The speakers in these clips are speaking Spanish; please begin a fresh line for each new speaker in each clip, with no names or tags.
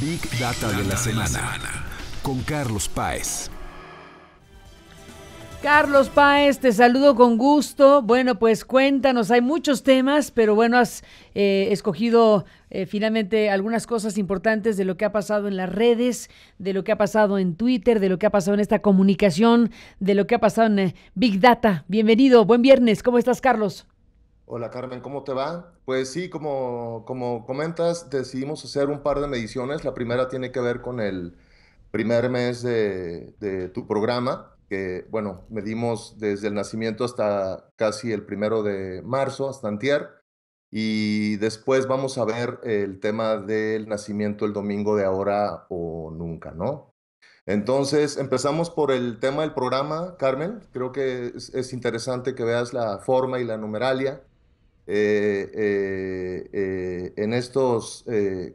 Big
Data de la semana con Carlos Páez. Carlos Paez, te saludo con gusto. Bueno, pues cuéntanos, hay muchos temas, pero bueno, has eh, escogido eh, finalmente algunas cosas importantes de lo que ha pasado en las redes, de lo que ha pasado en Twitter, de lo que ha pasado en esta comunicación, de lo que ha pasado en eh, Big Data. Bienvenido, buen viernes, ¿cómo estás, Carlos?
Hola Carmen, ¿cómo te va? Pues sí, como, como comentas, decidimos hacer un par de mediciones. La primera tiene que ver con el primer mes de, tu programa, que bueno, medimos desde el nacimiento hasta casi el primero de marzo, hasta antier. Y después vamos a ver el tema del nacimiento el domingo de ahora o nunca, ¿no? Entonces, empezamos por el tema del programa, Carmen. Creo que es interesante que veas la forma y la numeralia. Eh, eh, eh, en estos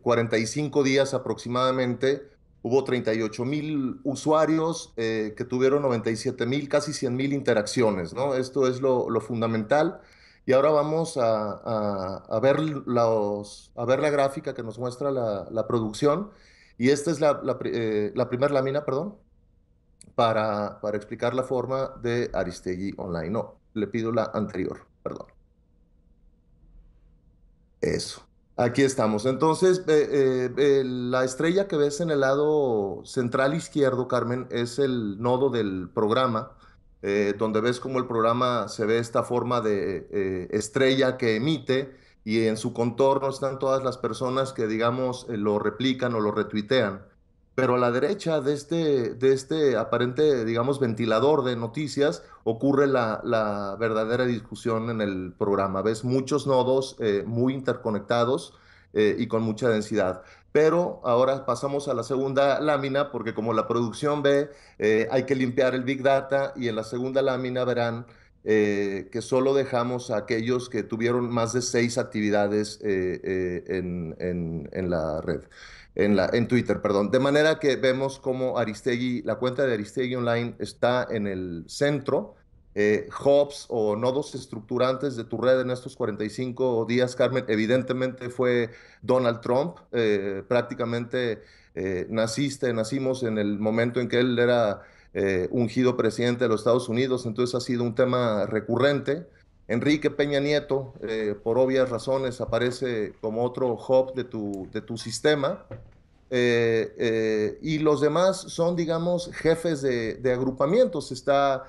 45 días aproximadamente hubo 38 mil usuarios que tuvieron 97 mil, casi 100 mil interacciones. ¿no? Esto es lo, fundamental. Y ahora vamos a, ver la gráfica que nos muestra la, producción. Y esta es la, primera lámina, perdón, para, explicar la forma de Aristegui Online. No, le pido la anterior, perdón. Eso. Aquí estamos. Entonces, eh, eh, la estrella que ves en el lado central izquierdo, Carmen, es el nodo del programa, eh, donde ves cómo el programa se ve esta forma de estrella que emite y en su contorno están todas las personas que, digamos, lo replican o lo retuitean. Pero a la derecha de este, de este aparente, digamos, ventilador de noticias ocurre la, verdadera discusión en el programa. Ves muchos nodos eh, muy interconectados eh, y con mucha densidad. Pero ahora pasamos a la segunda lámina porque como la producción ve, eh, hay que limpiar el Big Data y en la segunda lámina verán eh, que solo dejamos a aquellos que tuvieron más de seis actividades eh, eh, en, en, la red, en, la, en Twitter, perdón. De manera que vemos como Aristegui, la cuenta de Aristegui Online está en el centro, eh, hubs o nodos estructurantes de tu red en estos 45 días, Carmen, evidentemente fue Donald Trump. prácticamente naciste, nacimos en el momento en que él era eh, ungido presidente de los Estados Unidos, entonces ha sido un tema recurrente. Enrique Peña Nieto, eh, por obvias razones, aparece como otro hub de tu, de tu sistema. Eh, y los demás son, digamos, jefes de, de agrupamientos. Está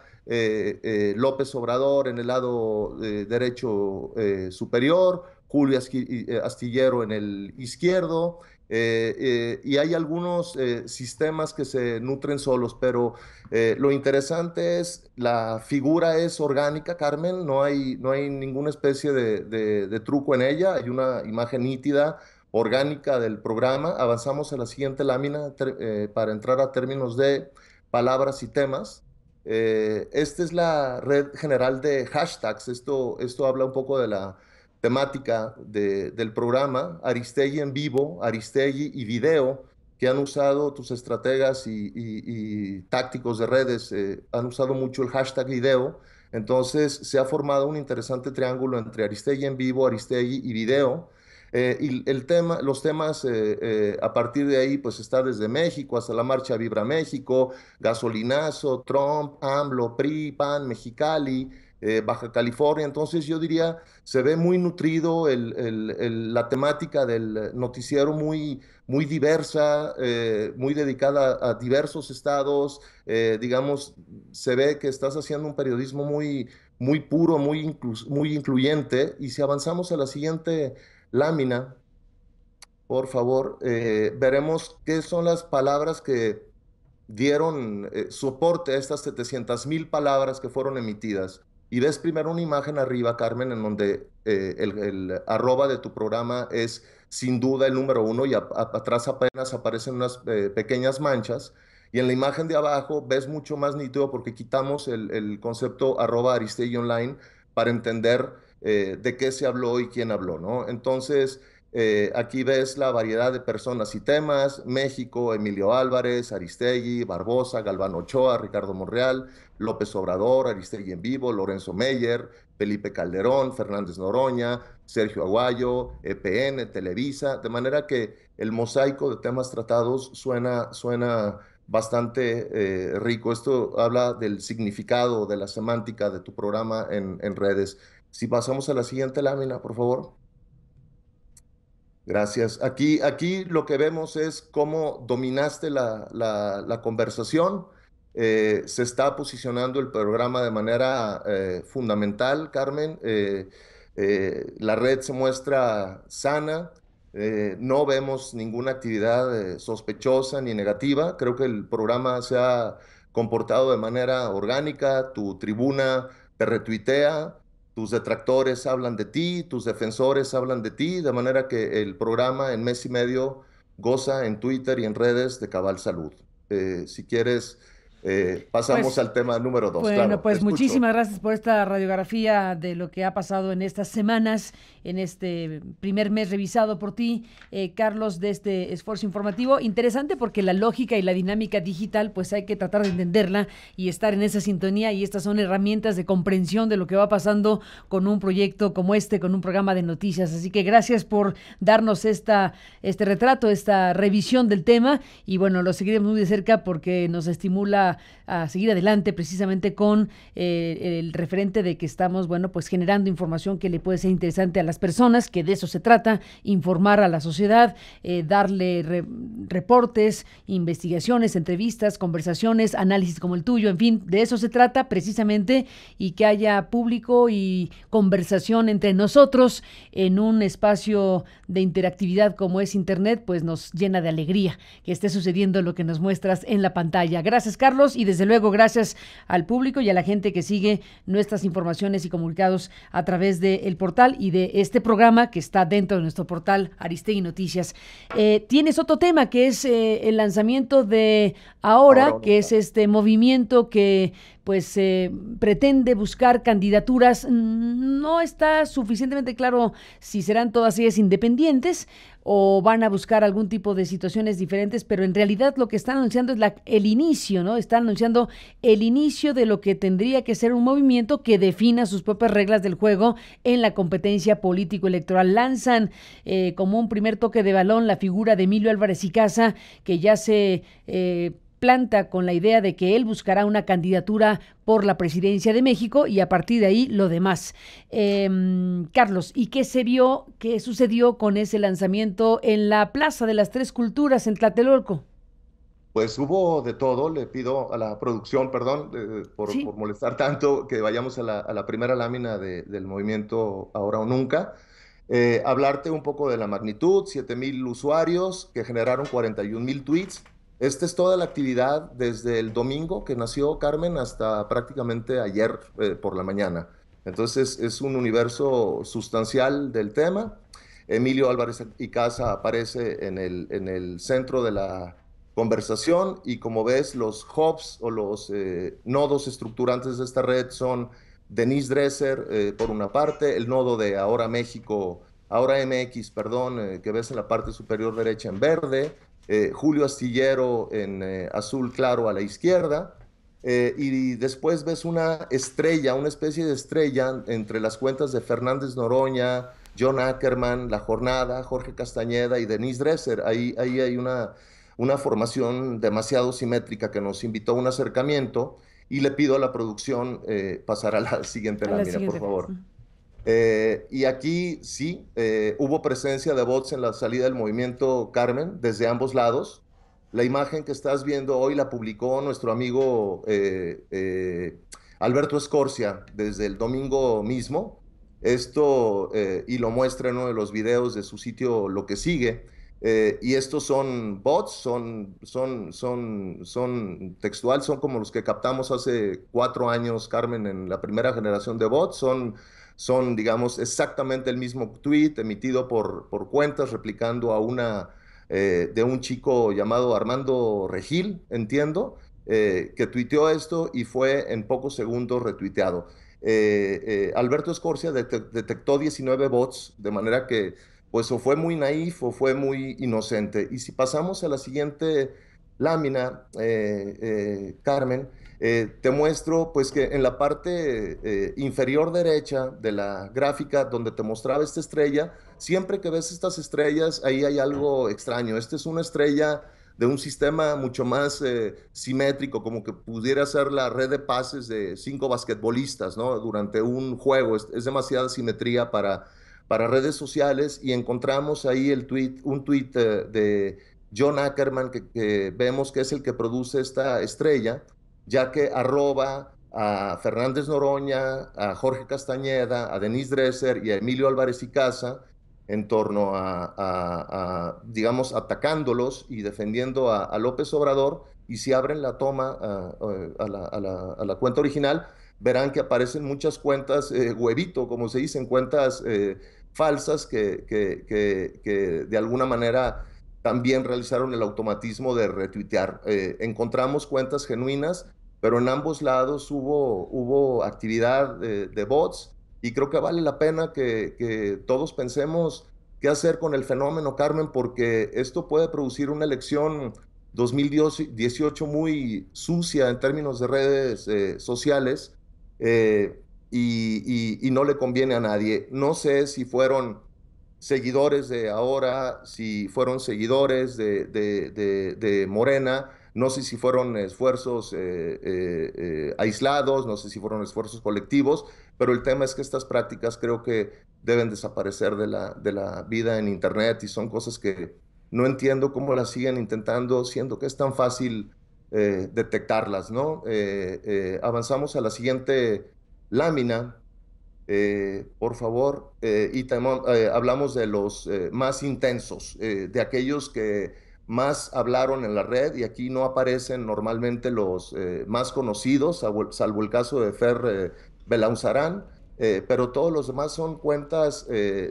López Obrador en el lado derecho superior, Julio Astillero en el izquierdo, eh, eh, y hay algunos eh, sistemas que se nutren solos, pero lo interesante es, la figura es orgánica, Carmen, no hay, no hay ninguna especie de, truco en ella, hay una imagen nítida, orgánica del programa. Avanzamos a la siguiente lámina para entrar a términos de palabras y temas. esta es la red general de hashtags, esto, esto habla un poco de la temática del programa, Aristegui en vivo, Aristegui y video, que han usado tus estrategas y, tácticos de redes, eh, han usado mucho el hashtag video. Entonces se ha formado un interesante triángulo entre Aristegui en vivo, Aristegui y video. Eh, y el tema, los temas eh, a partir de ahí, pues está desde México hasta la marcha Vibra México, Gasolinazo, Trump, AMLO, PRI, PAN, Mexicali, eh, Baja California. Entonces yo diría, se ve muy nutrido la temática del noticiero muy, muy diversa, eh, muy dedicada a, diversos estados. Eh, digamos, se ve que estás haciendo un periodismo muy, muy puro, muy, muy incluyente. Y si avanzamos a la siguiente lámina, por favor, veremos qué son las palabras que dieron soporte a estas 700 mil palabras que fueron emitidas y ves primero una imagen arriba, Carmen, en donde eh, el, arroba de tu programa es sin duda el número uno y atrás apenas aparecen unas eh, pequeñas manchas. Y en la imagen de abajo ves mucho más nítido porque quitamos el, concepto arroba Aristegui Online para entender eh, de qué se habló y quién habló, ¿no? Entonces, eh, aquí ves la variedad de personas y temas, México, Emilio Álvarez, Aristegui, Barbosa, Galván Ochoa, Ricardo Monreal, López Obrador, Aristegui en vivo, Lorenzo Meyer, Felipe Calderón, Fernández Noroña, Sergio Aguayo, EPN, Televisa, de manera que el mosaico de temas tratados suena, suena bastante eh, rico. Esto habla del significado, de la semántica de tu programa en redes. Si pasamos a la siguiente lámina, por favor. Gracias. Aquí, aquí lo que vemos es cómo dominaste la, conversación. Eh, se está posicionando el programa de manera eh, fundamental, Carmen. Eh, la red se muestra sana. no vemos ninguna actividad sospechosa ni negativa. Creo que el programa se ha comportado de manera orgánica. Tu tribuna te retuitea tus detractores hablan de ti, tus defensores hablan de ti, de manera que el programa en mes y medio goza en Twitter y en redes de cabal salud. Eh, si quieres eh, pasamos pues, al tema número dos. Bueno, pues muchísimas
gracias por esta radiografía de lo que ha pasado en estas semanas, en este primer mes revisado por ti, eh, Carlos, de este esfuerzo informativo. Interesante porque la lógica y la dinámica digital, pues hay que tratar de entenderla y estar en esa sintonía y estas son herramientas de comprensión de lo que va pasando con un proyecto como este, con un programa de noticias. Así que gracias por darnos esta, este retrato, esta revisión del tema y bueno, lo seguiremos muy de cerca porque nos estimula a, seguir adelante precisamente con eh, el referente de que estamos, bueno, pues generando información que le puede ser interesante a las personas, que de eso se trata, informar a la sociedad, eh, darle reportes, investigaciones, entrevistas, conversaciones, análisis como el tuyo, en fin, de eso se trata precisamente y que haya público y conversación entre nosotros en un espacio de interactividad como es Internet, pues nos llena de alegría que esté sucediendo lo que nos muestras en la pantalla. Gracias, Carlos y desde luego gracias al público y a la gente que sigue nuestras informaciones y comunicados a través del portal y de este programa que está dentro de nuestro portal Aristegui Noticias. Eh, tienes otro tema que es eh, el lanzamiento de ahora que es este movimiento que pues pretende buscar candidaturas. No está suficientemente claro si serán todas ellas independientes o van a buscar algún tipo de situaciones diferentes, pero en realidad lo que están anunciando es la, el inicio, ¿no? Están anunciando el inicio de lo que tendría que ser un movimiento que defina sus propias reglas del juego en la competencia político-electoral. Lanzan eh, como un primer toque de balón la figura de Emilio Álvarez y Casa, que ya se... Eh, planta con la idea de que él buscará una candidatura por la presidencia de México y a partir de ahí lo demás. Em, Carlos, ¿y qué se vio, qué sucedió con ese lanzamiento en la Plaza de las Tres Culturas en Tlatelolco?
Pues hubo de todo, le pido a la producción, perdón, por, molestar tanto, que vayamos a la, primera lámina del movimiento Ahora o Nunca. Eh, hablarte un poco de la magnitud, mil usuarios que generaron mil tweets, esta es toda la actividad desde el domingo que nació Carmen hasta prácticamente ayer eh, por la mañana. Entonces es un universo sustancial del tema. Emilio Álvarez y Casa aparece en el, centro de la conversación y como ves los hubs o los eh, nodos estructurantes de esta red son Denise Dresser eh, por una parte, el nodo de Ahora México, Ahora MX, perdón, que ves en la parte superior derecha en verde, eh, Julio Astillero en eh, azul claro a la izquierda, eh, y después ves una estrella, una especie de estrella entre las cuentas de Fernández Noroña, John Ackerman, La Jornada, Jorge Castañeda y Denise Dresser. Ahí, ahí hay una, formación demasiado simétrica que nos invitó a un acercamiento y le pido a la producción pasar a la siguiente lámina, por favor. Eh, y aquí sí, eh, hubo presencia de bots en la salida del movimiento Carmen desde ambos lados. La imagen que estás viendo hoy la publicó nuestro amigo eh, Alberto Escorcia desde el domingo mismo. Esto, y lo muestra en uno de los videos de su sitio Lo que sigue. y estos son bots, son, son, son, son textual, son como los que captamos hace cuatro años, Carmen, en la primera generación de bots. Son son, digamos, exactamente el mismo tweet emitido por, por cuentas replicando a una eh, de un chico llamado Armando Regil, entiendo, eh, que tuiteó esto y fue en pocos segundos retuiteado. Eh, Alberto Escorcia detectó 19 bots, de manera que pues o fue muy naif o fue muy inocente. Y si pasamos a la siguiente lámina, Carmen, eh, te muestro pues que en la parte eh, inferior derecha de la gráfica donde te mostraba esta estrella, siempre que ves estas estrellas, ahí hay algo extraño. Esta es una estrella de un sistema mucho más eh, simétrico, como que pudiera ser la red de pases de cinco basquetbolistas ¿no? durante un juego. Es, demasiada simetría para, para redes sociales y encontramos ahí el tweet, un tweet de John Ackerman que, vemos que es el que produce esta estrella ya que arroba a Fernández Noroña, a Jorge Castañeda, a Denise Dresser y a Emilio Álvarez y Casa en torno a, digamos, atacándolos y defendiendo a, López Obrador. Y si abren la toma a, la, cuenta original, verán que aparecen muchas cuentas eh, huevito, como se dicen, cuentas eh, falsas que de alguna manera también realizaron el automatismo de retuitear. Eh, encontramos cuentas genuinas, pero en ambos lados hubo, hubo actividad de, bots y creo que vale la pena que, todos pensemos qué hacer con el fenómeno, Carmen, porque esto puede producir una elección 2018 muy sucia en términos de redes eh, sociales eh, y no le conviene a nadie. No sé si fueron seguidores de ahora, si fueron seguidores de, Morena, no sé si fueron esfuerzos eh, eh, eh, aislados, no sé si fueron esfuerzos colectivos, pero el tema es que estas prácticas creo que deben desaparecer de la, de la vida en Internet y son cosas que no entiendo cómo las siguen intentando, siendo que es tan fácil detectarlas, ¿no? avanzamos a la siguiente lámina. Eh, por favor, eh, y eh, hablamos de los más intensos, de aquellos que más hablaron en la red y aquí no aparecen normalmente los más conocidos, salvo, el caso de Fer Belauzarán, pero todos los demás son cuentas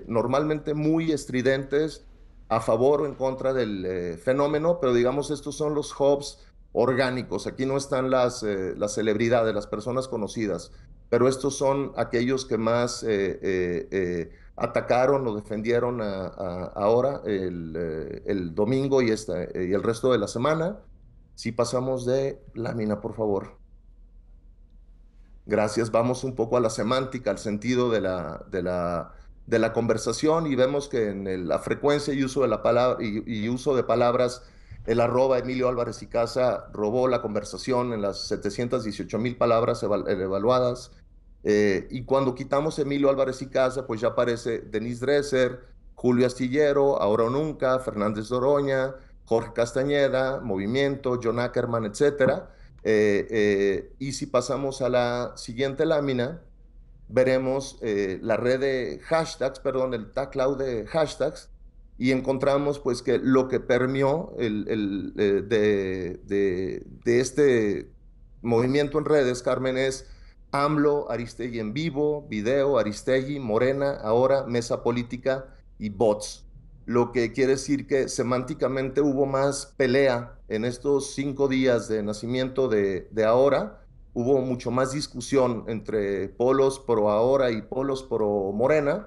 normalmente muy estridentes a favor o en contra del fenómeno, pero digamos estos son los hubs orgánicos, aquí no están las, las celebridades, las personas conocidas pero estos son aquellos que más eh, eh, eh, atacaron o defendieron ahora el, domingo y, esta, y el resto de la semana. Si pasamos de lámina, por favor. Gracias. Vamos un poco a la semántica, al sentido de la, de la, de la conversación y vemos que en la frecuencia y uso de, la palabra, y, y uso de palabras, el arroba Emilio Álvarez y Casa robó la conversación en las 718 mil palabras evaluadas eh, y cuando quitamos Emilio Álvarez y Casa, pues ya aparece Denis Dresser, Julio Astillero, Ahora o Nunca, Fernández Doroña, Jorge Castañeda, Movimiento, John Ackerman, etc. Eh, eh, y si pasamos a la siguiente lámina, veremos la red de hashtags, perdón, el tag cloud de hashtags, y encontramos pues que lo que permeó de este movimiento en redes, Carmen, es AMLO, Aristegui en vivo, video, Aristegui, Morena, ahora mesa política y bots. Lo que quiere decir que semánticamente hubo más pelea en estos cinco días de nacimiento de, ahora. Hubo mucho más discusión entre polos pro ahora y polos pro Morena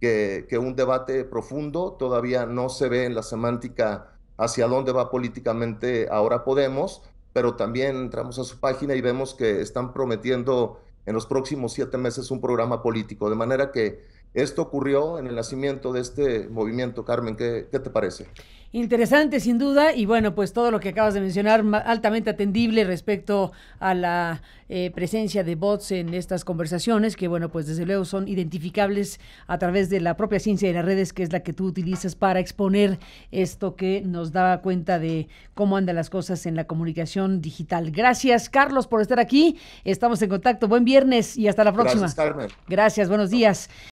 que un debate profundo. Todavía no se ve en la semántica hacia dónde va políticamente ahora Podemos, pero también entramos a su página y vemos que están prometiendo en los próximos siete meses un programa político, de manera que esto ocurrió en el nacimiento de este movimiento, Carmen. ¿Qué, te parece?
Interesante, sin duda, y bueno, pues todo lo que acabas de mencionar, altamente atendible respecto a la eh, presencia de bots en estas conversaciones, que bueno, pues desde luego son identificables a través de la propia ciencia de las redes, que es la que tú utilizas para exponer esto que nos da cuenta de cómo andan las cosas en la comunicación digital. Gracias, Carlos, por estar aquí. Estamos en contacto. Buen viernes y hasta la próxima. Gracias, Carmen. Gracias, buenos días.